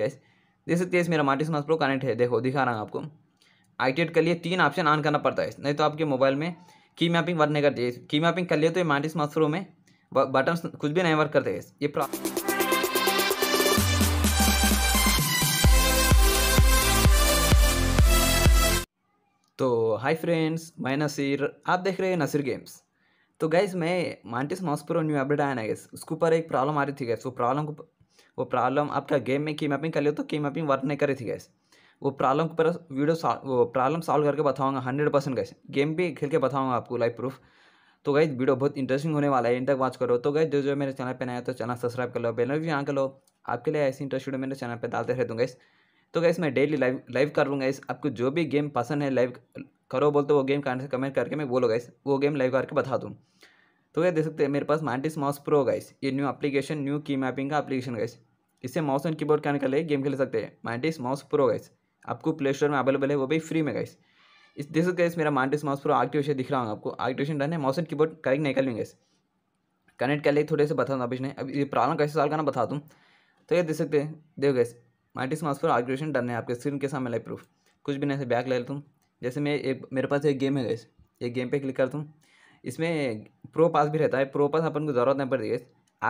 yes देख सकते हैं मेरा रोमाटिक्स स्मार्ट प्रो कनेक्ट है देखो दिखा रहा हूँ आपको आई e के लिए तीन ऑप्शन ऑन करना पड़ता है नहीं तो आपके मोबाइल में की मैपिंग वर्क नहीं करती है की मैपिंग कर लिए तो ये माटिस स्मार्ट प्रो में बटन कुछ भी नहीं वर्क करते हैं ये प्रॉब्लम तो हाय फ्रेंड्स मैं नसीर आप देख रहे हैं नसीर गेम्स तो गैस मैं Mantis mouse pro new update आया ना गैस उसके ऊपर एक प्रॉब्लम आ रही थी गैस वो प्रॉब्लम को वो प्रॉब्लम आपका गेम में की मैपिंग कर लिया तो की मैपिंग वर्क नहीं करी थी गैस वो प्रॉब्लम पर वीडियो वो प्रॉब्लम सॉल्व करके बताऊंगा हंड्रेड परसेंट गैस गेम भी खेल के बताऊंगा आपको लाइव प्रूफ तो गई वीडियो बहुत इंटरेस्टिंग होने वाला है इन तक वॉच करो तो गई जो जो मेरे चैनल पर नया तो चैनल सब्सक्राइब कर लो बेल भी यहाँ कर लो आपके लिए ऐसी इंटरेस्ट वीडियो मेरे चैनल पर डालते रहते गैस तो गैस तो मैं डेली लाइव लाइव कर लूँगा इस आपको जो भी गेम पसंद है लाइव करो बोलते वो गेम कमेंट करके मैं बोलो गैस वो गेम लाइव करके बता दूँ तो क्या देख सकते हैं मेरे पास मांटिस माउस प्रो गाइस ये न्यू एप्लीकेशन न्यू की मैपिंग का एप्लीकेशन गाइस इससे माउस एंड कीबोर्ड क्या निकाले गेम खेल सकते हैं मांटिस माउस प्रो गाइस आपको प्ले स्टोर में अवेलेबल है वो भी फ्री में गाइस इस देख सकते हैं मेरा मांटिस माउस प्रो एक्टिवेशन दिख रहा हूँ आपको एक्टिवेशन डन है माउस एंड कीबोर्ड करेक्ट नहीं करेंगे लेंगे कनेक्ट कर ले थोड़े से बता दूँ अभी अब ये प्रॉब्लम कैसे सॉल्व करना बता दूँ तो ये देख सकते हैं देखो guys Mantis mouse pro activation done है आपके स्क्रीन के सामने लाइव प्रूफ कुछ भी नहीं ऐसे बैक ले लेता हूँ जैसे मैं एक मेरे पास एक गेम है गैस ये गेम पे क्लिक करता हूँ इसमें प्रो पास भी रहता है प्रो पास अपन को ज़रूरत नहीं पड़ती है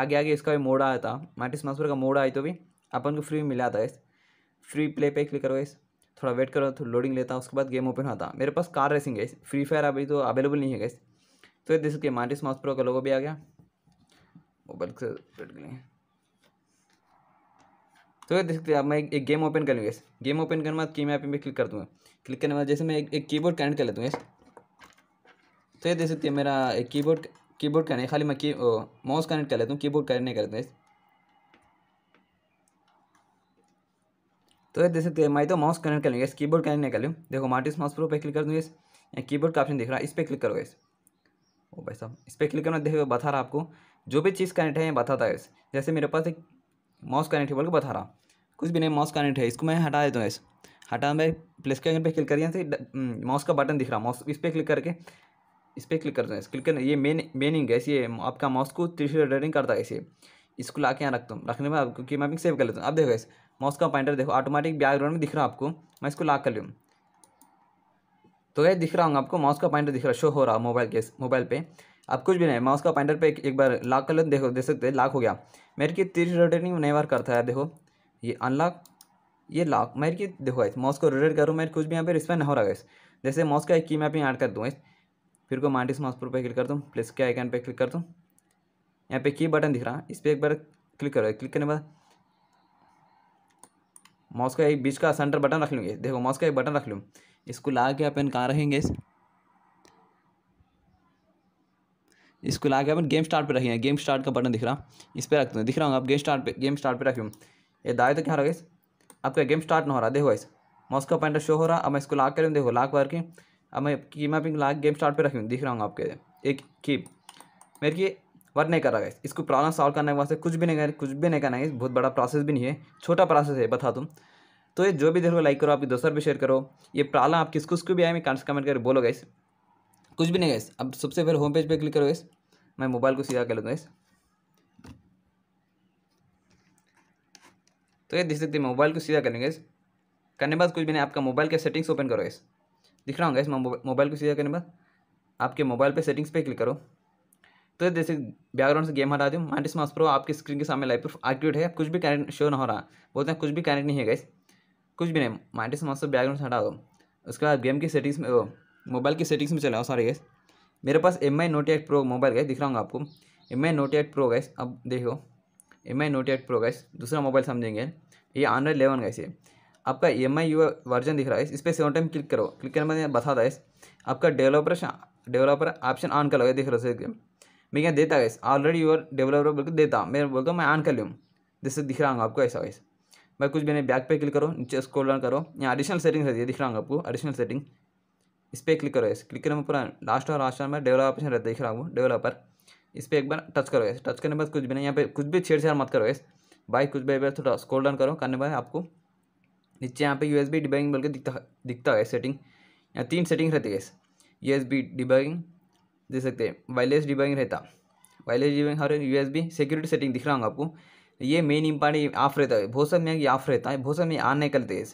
आगे आगे इसका भी मोड आया था मार्टिस मास्पर का मोड आया तो भी अपन को फ्री में मिला था इस फ्री प्ले पे क्लिक करो इस थोड़ा वेट करो थोड़ा लोडिंग लेता उसके बाद गेम ओपन होता मेरे पास कार रेसिंग है फ्री फायर अभी तो अवेलेबल नहीं है गैस तो दिस के मार्टिस माउस का लोगो भी आ गया मोबाइल से वेट गए तो सकते अब मैं एक, एक गेम ओपन कर लूँगा गेम ओपन करने के बाद की मैं में क्लिक कर दूँगा क्लिक करने के बाद जैसे मैं एक, एक कीबोर्ड कनेक्ट कर लेता हूँ तो ये देख सकते हैं मेरा कीबोर्ड कीबोर्ड कनेक्ट खाली मैं की माउस कनेक्ट कर लेता हूँ कीबोर्ड कनेक्ट नहीं करते तो ये देख सकते हैं मैं तो माउस कनेक्ट कर लूँगा इस कीबोर्ड कनेक्ट नहीं कर लूँ देखो मार्टिस माउस प्रो पे क्लिक कर दूँगी इस बोर्ड का ऑप्शन दिख रहा है इस पर क्लिक करोगे इस ओ भाई साहब इस पर क्लिक करना देखो बता रहा आपको जो भी चीज़ कनेक्ट है ये बताता है जैसे मेरे पास एक माउस कनेक्ट है बोल के बता रहा कुछ भी नहीं माउस कनेक्ट है इसको मैं हटा देता हूँ इस हटा मैं प्लेस के अगर पे क्लिक करिए माउस हम्म, का बटन दिख रहा माउस इस पर क्लिक करके इस पर क्लिक करते हैं क्लिक करना ये मेन मेनिंग ये आपका माउस को तीसरी रेडिंग करता है इसे इसको ला के यहाँ रखता हूँ रखने में क्योंकि मैं सेव कर लेता हूँ अब देखो इस माउस का पॉइंटर देखो ऑटोमेटिक बैकग्राउंड में दिख रहा है आपको मैं इसको लॉक कर लूँ तो ये दिख रहा हूँ आपको माउस का पॉइंटर दिख रहा शो हो रहा मोबाइल के मोबाइल पर अब कुछ भी नहीं माउस का पॉइंटर पर एक बार लॉक कर लेते देखो देख सकते हैं लॉक हो गया मेरे की तीसरी रोटेटिंग नहीं बार करता है देखो ये अनलॉक ये लॉक मेरे की देखो माउस को रोटेट करूँ मेरे कुछ भी यहाँ पे रिस्पेंड हो रहा है जैसे माउस का एक की मैं यहाँ ऐड कर दूँ फिर को मांडिस माउस पर क्लिक कर दूँ प्लस के आइकन पर क्लिक कर दूँ यहाँ पे की बटन दिख रहा है इस पर एक बार क्लिक करो क्लिक करने के बाद माउस का एक बीच का सेंटर बटन रख लूँगी देखो माउस का एक बटन रख लूँ इसको ला के अपन कहाँ रहेंगे इस इसको ला के अपन गेम स्टार्ट पे रखेंगे गेम स्टार्ट का बटन दिख रहा इस पर रख दूँ दिख रहा हूँ आप गेम स्टार्ट पे गेम स्टार्ट पे रख लूँ ये दाए तो क्या इस आपका गेम स्टार्ट ना हो रहा देखो इस माउस का पॉइंट शो हो रहा अब मैं इसको लाक करूँ देखो लाक करके अब मैं की मैपिंग ला गेम स्टार्ट पे रखी हूँ दिख रहा हूँ आपके एक कीप मेरे की वर्क नहीं कर रहा है इसको प्रॉब्लम सॉल्व करने के वास्ते कुछ भी नहीं कर कुछ भी नहीं करना है बहुत बड़ा प्रोसेस भी नहीं है छोटा प्रोसेस है बता तुम तो ये जो भी देखो लाइक करो आपके दोस्तों पर शेयर करो ये प्रॉब्लम आप किस कुछ को भी आए मैं कमेंट कर बोलो गैस कुछ भी नहीं गए अब सबसे पहले होम पेज पर क्लिक करो गैस मैं मोबाइल को सीधा कर लूँगा इस तो ये देख सकते मोबाइल को सीधा करेंगे करने के बाद कुछ भी नहीं आपका मोबाइल के सेटिंग्स ओपन करो इस दिख रहा होगा इस मोबाइल को सीधा करने बाद आपके मोबाइल पे सेटिंग्स पे क्लिक करो तो जैसे बैकग्राउंड से गेम हटा दूँ माइंटिस मास प्रो आपकी स्क्रीन के सामने लाइव प्रूफ एक्टिवेट है कुछ भी कनेक्ट शो ना हो रहा बोलते हैं कुछ भी कनेक्ट नहीं है गाइस कुछ भी नहीं माइंटिस मास बैकग्राउंड से हटा दो उसके बाद गेम की सेटिंग्स में मोबाइल की सेटिंग्स में चले आओ सॉरी गैस मेरे पास M I note eight pro mobile guys दिख रहा हूँ आपको M I note eight pro guys अब देखो M I note eight pro guys दूसरा मोबाइल समझेंगे ये आंड्रॉइड इलेवन गैस है आपका एम आई वर्जन दिख रहा है इस पर सेवन टाइम क्लिक करो क्लिक करने में बताता है आपका डेवलपर डेवलपर ऑप्शन ऑन कर लो दिख रहा है मैं यहाँ देता गैस ऑलरेडी यूर डेवलपर बोल देता मैं बोलता हूँ मैं ऑन कर लूँ जैसे दिख रहा हूँ आपको ऐसा वाइस भाई कुछ मैंने बैक पे क्लिक करो नीचे स्क्रॉल डाउन करो यहाँ एडिशनल सेटिंग रहती है दिख रहा हूँ आपको एडिशनल सेटिंग इस पर क्लिक करो ऐसे क्लिक करने में पूरा लास्ट और लास्ट में डेवलप ऑप्शन रहता है दिख रहा हूँ डेवलपर इस पर एक बार टच करो ऐसे टच करने के बाद कुछ भी नहीं यहाँ पे कुछ भी छेड़छाड़ मत करो ऐसे भाई कुछ भी थोड़ा स्क्रॉल डाउन करो करने बाद आपको नीचे यहाँ पे यू एस बी डिबैगिंग बोल के दिखता दिखता है सेटिंग यहाँ तीन सेटिंग रहती है यू एस बी डिबैगिंग देख सकते हैं वायरलेस डिबैगिंग रहता वायरलेस डिबगिंग हर U S B security setting दिख रहा हूँ आपको ये मेन इंपॉर्टेंट ऑफ रहता है बहुत समय ये ऑफ रहता है बहुत में ऑन नहीं करते हैं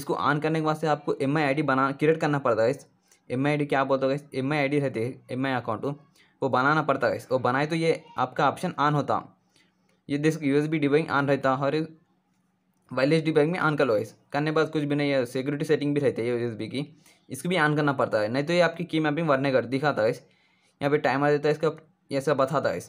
इसको ऑन करने के बाद से आपको एम आई आई डी बना क्रिएट करना पड़ता है एम आई आई डी क्या बोलता है एम आई आई डी रहती है एम आई अकाउंट वो बनाना पड़ता है वो बनाए तो ये आपका ऑप्शन ऑन होता ये देख U S B debugging on रहता है हर वायरलेस डिवाइस में ऑन का लॉइस करने बाद कुछ भी नहीं है सिक्योरिटी सेटिंग भी रहती है यूएसबी की इसको भी ऑन करना पड़ता है नहीं तो ये आपकी की मैपिंग वरने कर दिखाता है इस यहाँ पे टाइमर देता है इसका ऐसा बताता है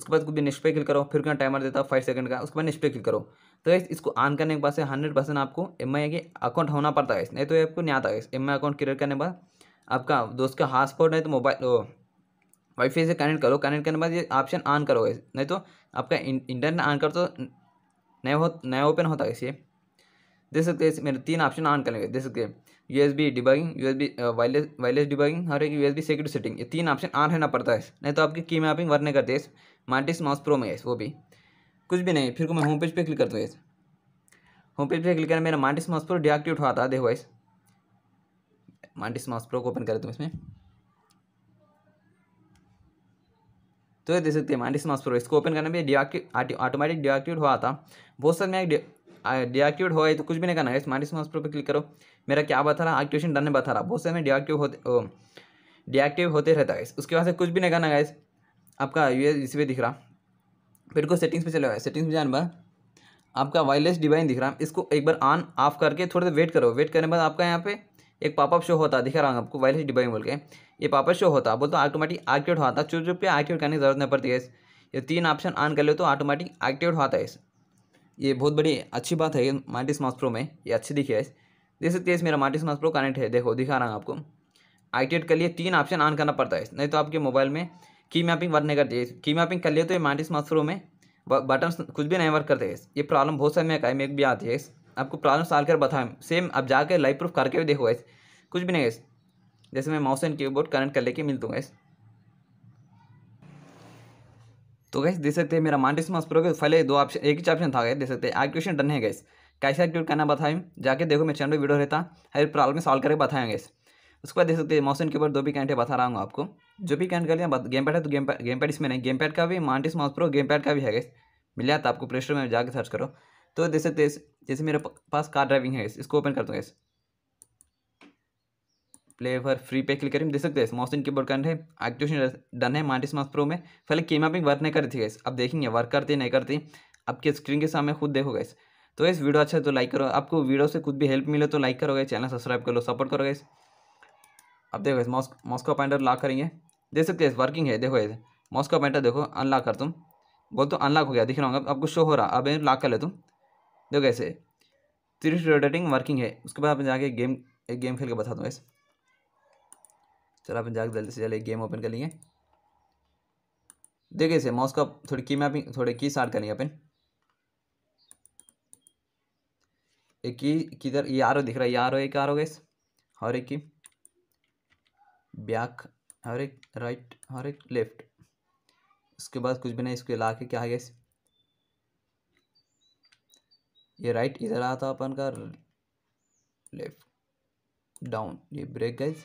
उसके बाद कुछ भी निष्पे क्लिक करो फिर क्या टाइमर देता है फाइव सेकंड का उसके बाद निष्पे क्लिक करो तो इसको ऑन करने के बाद से हंड्रेड परसेंट आपको एम आई अकाउंट होना पड़ता है नहीं तो ये आपको नहीं आता है एम आई अकाउंट क्रिएट करने के बाद आपका दोस्त का हॉटस्पॉट नहीं तो मोबाइल वाईफाई से कनेक्ट करो कनेक्ट करने के बाद ये ऑप्शन ऑन करो नहीं तो आपका इंटरनेट ऑन कर तो नया हो नया ओपन होता है इसे देख सकते हैं मेरे तीन ऑप्शन ऑन करेंगे देख सकते हैं U S B debugging U S B wireless wireless debugging और एक U S B security setting ये तीन ऑप्शन ऑन रहना पड़ता है नहीं तो आपकी की मैपिंग वर्क नहीं करते है मार्टिस माउस प्रो में है वो भी कुछ भी नहीं फिर को मैं होम पेज पर क्लिक करता हूँ होम पेज पर क्लिक करना मेरा मार्टिस माउस प्रो डिएक्टिवेट हुआ था देखो इस मार्टिस माउस प्रो को ओपन करता हूँ इसमें तो ये दे सकते हैं एंटी स्मास प्रो इसको ओपन करने में डिएक्टिव ऑटोमेटिक डिएक्टिवेट हुआ था बहुत सारे मैं डिएक्टिवेट है तो कुछ भी नहीं करना है इस माइनस मास प्रो पर क्लिक करो मेरा क्या बता रहा एक्टिवेशन डन बता रहा बहुत सारे में डिएक्टिव होते डिएक्टिव होते रहता है उसके बाद से कुछ भी नहीं करना है आपका ये इसी पे दिख रहा फिर को सेटिंग्स पे चले गए सेटिंग्स में जाने पर आपका वायरलेस डिवाइन दिख रहा है इसको एक बार ऑन ऑफ करके थोड़ी देर वेट करो वेट करने के बाद आपका यहाँ पे एक पॉपअप शो होता दिखा रहा हूँ आपको वायरलेस में बोल के ये पॉपअप शो होता बोलता हूँ ऑटोमेटिक एक्टिवेट होता चुप चुप पे एक्टिवेट करने की जरूरत नहीं पड़ती है ये तीन ऑप्शन ऑन कर ले तो ऑटोमेटिक एक्टिवेट होता है ये बहुत बड़ी अच्छी बात है माटी स्मार्ट प्रो में ये अच्छी दिखी है देख सकते मेरा माटी स्मार्ट प्रो कनेक्ट है देखो दिखा रहा हूँ आपको एक्टिवेट कर लिए तीन ऑप्शन ऑन करना पड़ता है नहीं तो आपके मोबाइल में की मैपिंग वर्क नहीं करती है की मैपिंग कर लिए तो ये माटी स्मार्ट प्रो में बटन कुछ भी नहीं वर्क करते हैं ये प्रॉब्लम बहुत समय का है मेक भी आती है आपको प्रॉब्लम सॉल्व कर बताएं सेम आप जाकर लाइव प्रूफ करके भी देखो ऐसे कुछ भी नहीं गैस जैसे मैं माउस एंड कीबोर्ड कनेक्ट कर लेके मिल दूँगा गैस तो गैस देख सकते हैं मेरा मांटिस मास प्रो के पहले दो ऑप्शन एक ही ऑप्शन था गैस देख सकते हैं एक्टिवेशन डन है गैस कैसे एक्टिवेट करना बताएं जाके देखो मैं चैनल में वीडियो रहता हर प्रॉब्लम सॉल्व करके बताएं गैस उसके बाद देख सकते हैं मौसम के ऊपर दो भी कैंटे बता रहा हूँ आपको जो भी कैंट कर लिया गेम पैड है तो गेम पैड गेम पैड इसमें नहीं गेम पैड का भी Mantis mouse pro game pad का भी है गैस मिल जाता आपको प्ले स्टोर में जाकर सर्च करो तो सकते जैसे मेरे पास कार ड्राइविंग है इसको ओपन करता हूँ गैस प्लेवर फ्री पे क्लिक तो अच्छा तो तो करेंगे देख सकते हैं की बोर्ड कंड है एक्टिवेशन डन है मार्टिस मास्क प्रो में पहले कीमा पिंग वर्क नहीं करती थी गैस अब देखेंगे वर्क करती नहीं करती आपके स्क्रीन के सामने खुद देखो गैस तो इस वीडियो अच्छा है तो लाइक करो आपको वीडियो से खुद भी हेल्प मिले तो लाइक करोगे चैनल सब्सक्राइब कर लो सपोर्ट करो गैस अब देखो मॉस्क मॉस्को पॉइंटर लॉक करेंगे देख सकते हैं वर्किंग है देखो मॉस्को पॉइंटर देखो अनलॉक कर तुम बोल तो अनलॉक हो गया दिख रहा हूँ आपको शो हो रहा अब लॉक कर ले तुम देखो कैसे थ्री रोटेटिंग वर्किंग है उसके बाद अपन जाके गेम एक गेम खेल के बता दूँ ऐसे चलो अपन जाके जल्दी से जल्दी एक गेम ओपन कर लेंगे देखिए इसे माउस का थोड़ी की मैपिंग थोड़ी की स्टार्ट करेंगे अपन एक की किधर ये आर दिख रहा है ये आर एक आर हो गैस और एक की ब्याक और एक राइट और एक लेफ्ट उसके बाद कुछ भी नहीं इसको ला के क्या है गैस ये राइट इधर आता अपन का लेफ्ट डाउन ये ब्रेक गाइज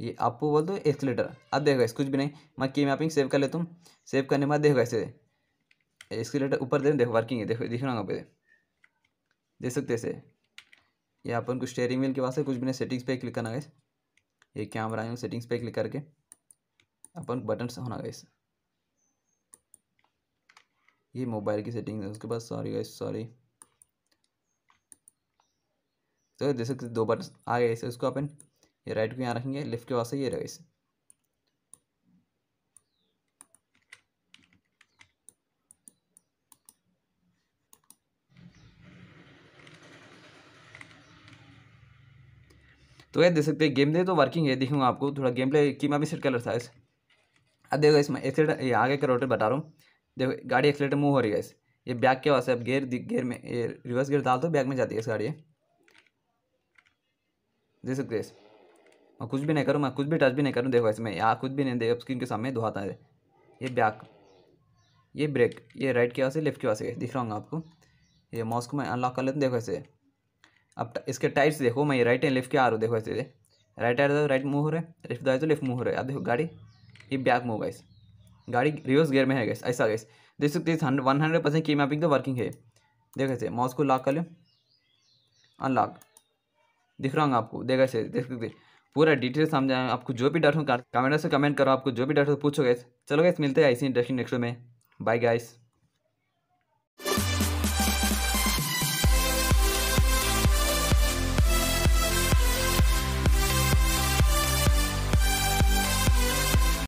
ये आपको बोल दो एक्सलेटर अब देखो इस कुछ भी नहीं मैं की मैपिंग सेव कर लेता हूँ सेव करने के बाद देखो ऐसे एक्सलेटर ऊपर दे देखो वर्किंग है देखो दिख रहा पे देख सकते ऐसे ये अपन को स्टेयरिंग व्हील के पास है कुछ भी नहीं सेटिंग्स पे क्लिक करना गए ये कैमरा है सेटिंग्स पे क्लिक करके अपन बटन से होना गए ये मोबाइल की सेटिंग है उसके बाद सॉरी गाइस सॉरी तो जैसे कि दो बार आ गए इसे उसको अपन ये राइट को यहाँ रखेंगे लेफ्ट के पास ये रहेगा इसे तो ये देख सकते हैं गेम प्ले तो वर्किंग है देखूंगा आपको थोड़ा गेम प्ले मैं भी सेट कलर था इस अब देखो इसमें ये आगे का रोटर बता रहा हूँ देखो गाड़ी एक्सीटर मूव हो रही है इस ये बैक के वास्ते अब गेयर गेयर में रिवर्स गेयर डाल दो बैक में जाती है इस गाड़ी है दिस ग्रेस मैं कुछ भी नहीं करूँ मैं कुछ भी टच भी नहीं करूँ देखो ऐसे मैं यहाँ कुछ भी नहीं देखो स्क्रीन के सामने धोता है ये बैक ये ब्रेक ये राइट के से लेफ्ट के से दिख रहा हूँ आपको ये माउस को मैं अनलॉक कर लेता हूँ देखो ऐसे अब इसके टाइप्स देखो मैं ये राइट एंड लेफ्ट के आ रहा हूँ देखो ऐसे राइट आए तो राइट मूव हो रहा है लेफ्ट आए तो लेफ्ट मूव हो रहा है अब देखो गाड़ी ये बैक मूव गाइस गाड़ी रिवर्स गियर में है गैस ऐसा गैस देख सकते हैं वन हंड्रेड परसेंट की मैपिंग तो वर्किंग है देखो ऐसे माउस को लॉक कर लो अनलॉक दिख रहा हूँ आपको देखा से देख सकते पूरा डिटेल समझा आपको जो भी डाउट हो कमेंट से कमेंट करो आपको जो भी डाउट हो पूछो गैस चलो गैस मिलते हैं ऐसे इंटरेस्टिंग नेक्स्ट में बाय गाइस